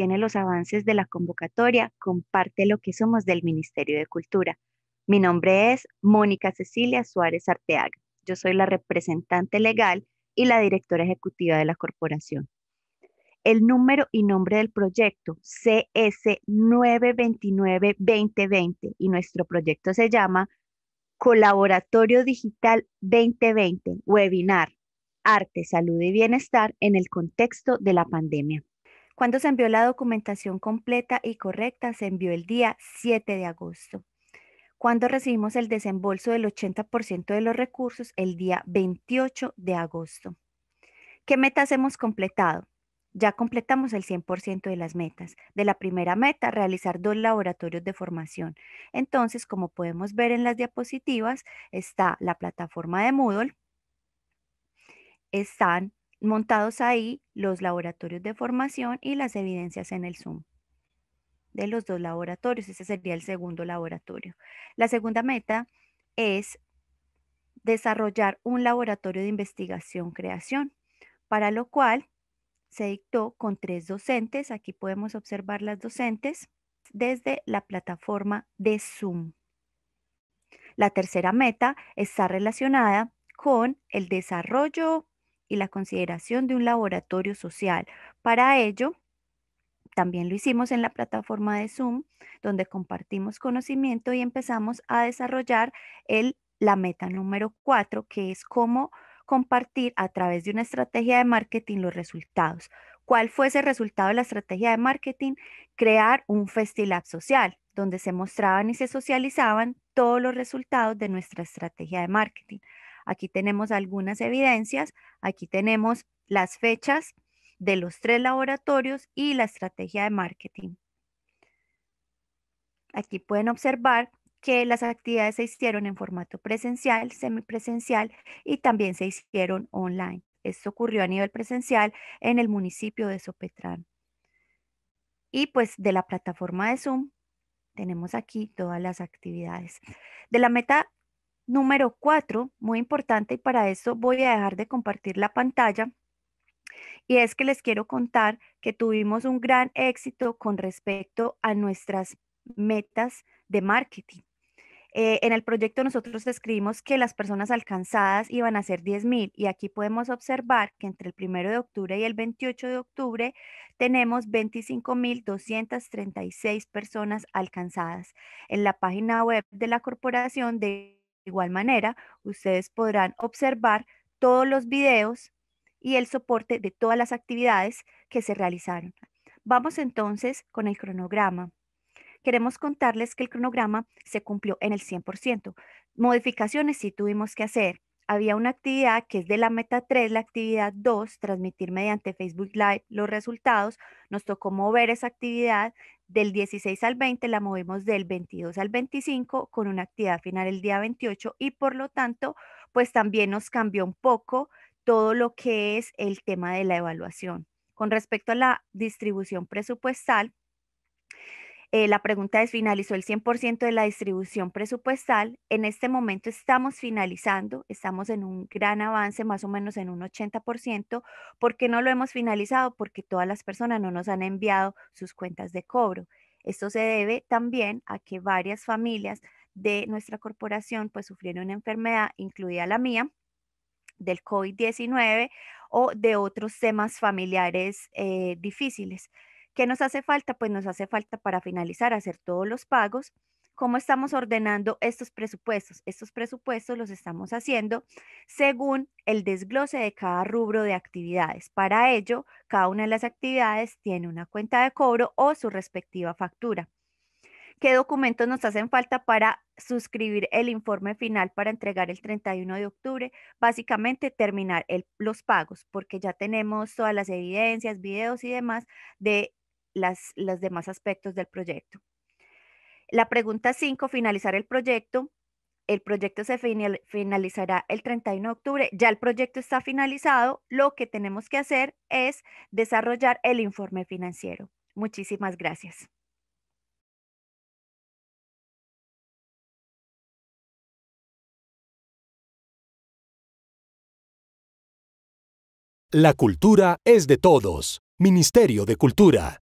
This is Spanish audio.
tiene los avances de la convocatoria Comparte lo que somos del Ministerio de Cultura. Mi nombre es Mónica Cecilia Suárez Arteaga. Yo soy la representante legal y la directora ejecutiva de la corporación. El número y nombre del proyecto CS 929-2020 y nuestro proyecto se llama Colaboratorio Digital 2020, Webinar, Arte, Salud y Bienestar en el contexto de la pandemia. Cuando se envió la documentación completa y correcta, se envió el día 7 de agosto. Cuando recibimos el desembolso del 80% de los recursos, el día 28 de agosto. ¿Qué metas hemos completado? Ya completamos el 100% de las metas. De la primera meta, realizar dos laboratorios de formación. Entonces, como podemos ver en las diapositivas, está la plataforma de Moodle, están montados ahí los laboratorios de formación y las evidencias en el Zoom de los dos laboratorios. Ese sería el segundo laboratorio. La segunda meta es desarrollar un laboratorio de investigación-creación, para lo cual se dictó con tres docentes. Aquí podemos observar las docentes desde la plataforma de Zoom. La tercera meta está relacionada con el desarrollo y la consideración de un laboratorio social. Para ello, también lo hicimos en la plataforma de Zoom, donde compartimos conocimiento y empezamos a desarrollar el, la meta número cuatro, que es cómo compartir a través de una estrategia de marketing los resultados. ¿Cuál fue ese resultado de la estrategia de marketing? Crear un Festilab social, donde se mostraban y se socializaban todos los resultados de nuestra estrategia de marketing. Aquí tenemos algunas evidencias, aquí tenemos las fechas de los tres laboratorios y la estrategia de marketing. Aquí pueden observar que las actividades se hicieron en formato presencial, semipresencial y también se hicieron online. Esto ocurrió a nivel presencial en el municipio de Sopetrán. Y pues de la plataforma de Zoom tenemos aquí todas las actividades. De la meta número cuatro, muy importante, y para eso voy a dejar de compartir la pantalla, y es que les quiero contar que tuvimos un gran éxito con respecto a nuestras metas de marketing. Eh, en el proyecto nosotros escribimos que las personas alcanzadas iban a ser 10.000 y aquí podemos observar que entre el primero de octubre y el 28 de octubre tenemos 25.236 personas alcanzadas. En la página web de la corporación de de igual manera, ustedes podrán observar todos los videos y el soporte de todas las actividades que se realizaron. Vamos entonces con el cronograma. Queremos contarles que el cronograma se cumplió en el 100%. Modificaciones sí tuvimos que hacer, había una actividad que es de la meta 3, la actividad 2, transmitir mediante Facebook Live los resultados. Nos tocó mover esa actividad del 16 al 20, la movimos del 22 al 25 con una actividad final el día 28 y por lo tanto, pues también nos cambió un poco todo lo que es el tema de la evaluación. Con respecto a la distribución presupuestal, eh, la pregunta es, ¿finalizó el 100% de la distribución presupuestal? En este momento estamos finalizando, estamos en un gran avance, más o menos en un 80%. ¿Por qué no lo hemos finalizado? Porque todas las personas no nos han enviado sus cuentas de cobro. Esto se debe también a que varias familias de nuestra corporación pues sufrieron una enfermedad, incluida la mía, del COVID-19 o de otros temas familiares eh, difíciles. ¿Qué nos hace falta? Pues nos hace falta para finalizar hacer todos los pagos. ¿Cómo estamos ordenando estos presupuestos? Estos presupuestos los estamos haciendo según el desglose de cada rubro de actividades. Para ello, cada una de las actividades tiene una cuenta de cobro o su respectiva factura. ¿Qué documentos nos hacen falta para suscribir el informe final para entregar el 31 de octubre? Básicamente terminar los pagos, porque ya tenemos todas las evidencias, videos y demás de las, los demás aspectos del proyecto. La pregunta 5, finalizar el proyecto. El proyecto se finalizará el 31 de octubre. Ya el proyecto está finalizado. Lo que tenemos que hacer es desarrollar el informe financiero. Muchísimas gracias. La cultura es de todos. Ministerio de Cultura.